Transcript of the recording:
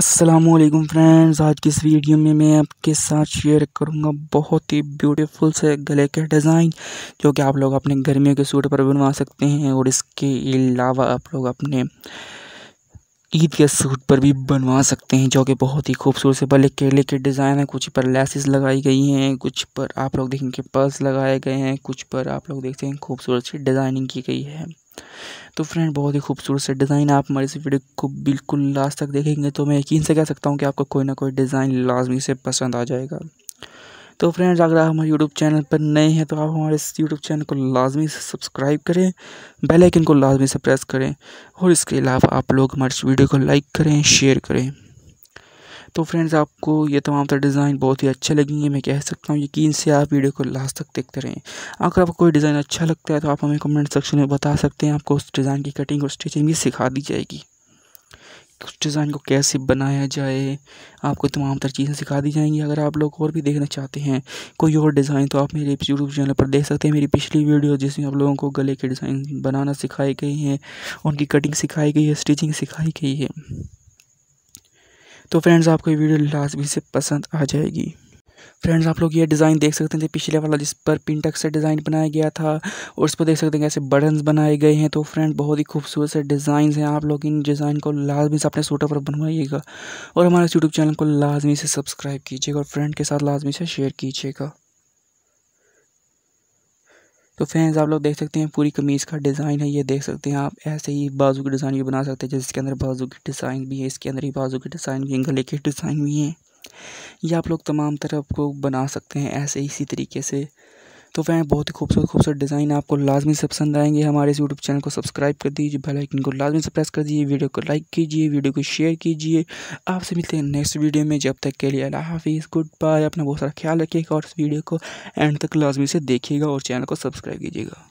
Aslam friends आज की इस वीडियो में मैं आपके साथ शेयर करूंगा बहुत ही ब्यूटीफुल से गले के डिज़ाइन जो कि आप लोग अपने गर्मियों के सूट पर बनवा सकते हैं और इसके अलावा आप लोग अपने ईद के सूट पर भी बनवा सकते हैं जो कि बहुत ही खूबसूरत से बल्ले केले के डिज़ाइन है कुछ पर लेसिस लगाई गई हैं कुछ पर आप लोग देखेंगे पर्स लगाए गए हैं कुछ पर आप लोग देखते हैं खूबसूरत सी डिज़ाइनिंग की गई है तो फ्रेंड बहुत ही खूबसूरत से डिज़ाइन आप हमारी इस वीडियो को बिल्कुल लास्ट तक देखेंगे तो मैं यकीन से कह सकता हूँ कि आपको कोई ना कोई डिज़ाइन लाजमी से पसंद आ जाएगा तो फ्रेंड्स अगर आप हमारे यूट्यूब चैनल पर नए हैं तो आप हमारे इस यूट्यूब चैनल को लाजमी से सब्सक्राइब करें बेल आइकन को लाजमी से प्रेस करें और इसके अलावा आप लोग हमारे इस वीडियो को लाइक करें शेयर करें तो फ्रेंड्स आपको ये तमाम तरह डिज़ाइन बहुत ही अच्छे लगेंगे मैं कह सकता हूँ यकीन से आप वीडियो को लास्ट तक देखते रहें अगर आपको कोई डिज़ाइन अच्छा लगता है तो आप हमें कमेंट सेक्शन में बता सकते हैं आपको उस डिज़ाइन की कटिंग और स्टिचिंग भी सिखा दी जाएगी उस डिज़ाइन को कैसे बनाया जाए आपको तमाम तरह चीज़ें सिखा दी जाएंगी अगर आप लोग और भी देखना चाहते हैं कोई और डिज़ाइन तो आप मेरे यूट्यूब चैनल पर देख सकते हैं मेरी पिछली वीडियो जिसमें आप लोगों को गले के डिज़ाइन बनाना सिखाई गई है उनकी कटिंग सिखाई गई है स्टिचिंग सिखाई गई है तो फ्रेंड्स आपको ये वीडियो लाजमी से पसंद आ जाएगी फ्रेंड्स आप लोग ये डिज़ाइन देख सकते हैं पिछले वाला जिस पर पिंटक से डिज़ाइन बनाया गया था और उस पर देख सकते हैं कैसे बटन्स बनाए गए हैं तो फ्रेंड बहुत ही खूबसूरत से डिज़ाइन हैं आप लोग इन डिज़ाइन को लाजमी से अपने सूटर पर बनवाइएगा और हमारे यूट्यूब चैनल को लाजमी से सब्सक्राइब कीजिएगा और फ्रेंड के साथ लाजमी से शेयर कीजिएगा तो फैंस आप लोग देख सकते हैं पूरी कमीज़ का डिज़ाइन है ये देख सकते हैं आप ऐसे ही बाजू की डिज़ाइन भी बना सकते हैं जिसके अंदर बाजू की डिज़ाइन भी है इसके अंदर ही बाजू की डिज़ाइन भी गले के डिज़ाइन भी हैं ये आप लोग तमाम तरफ को बना सकते हैं ऐसे इसी तरीके से तो वह बहुत ही खूबसूरत खूबसूरत डिज़ाइन आपको लाजमी से पसंद आएंगे हमारे इस यूट्यूब चैनल को सब्सक्राइब कर दीजिए बेल आइकन को लाजमी से प्रेस कर दीजिए वीडियो को लाइक कीजिए वीडियो को शेयर कीजिए आपसे मिलते हैं नेक्स्ट वीडियो में जब तक के लिए अल्लाह हाफिज़ गुड बाय अपना बहुत सारा ख्याल रखिएगा और इस वीडियो को एंड तक लाजमी से देखिएगा और चैनल को सब्सक्राइब कीजिएगा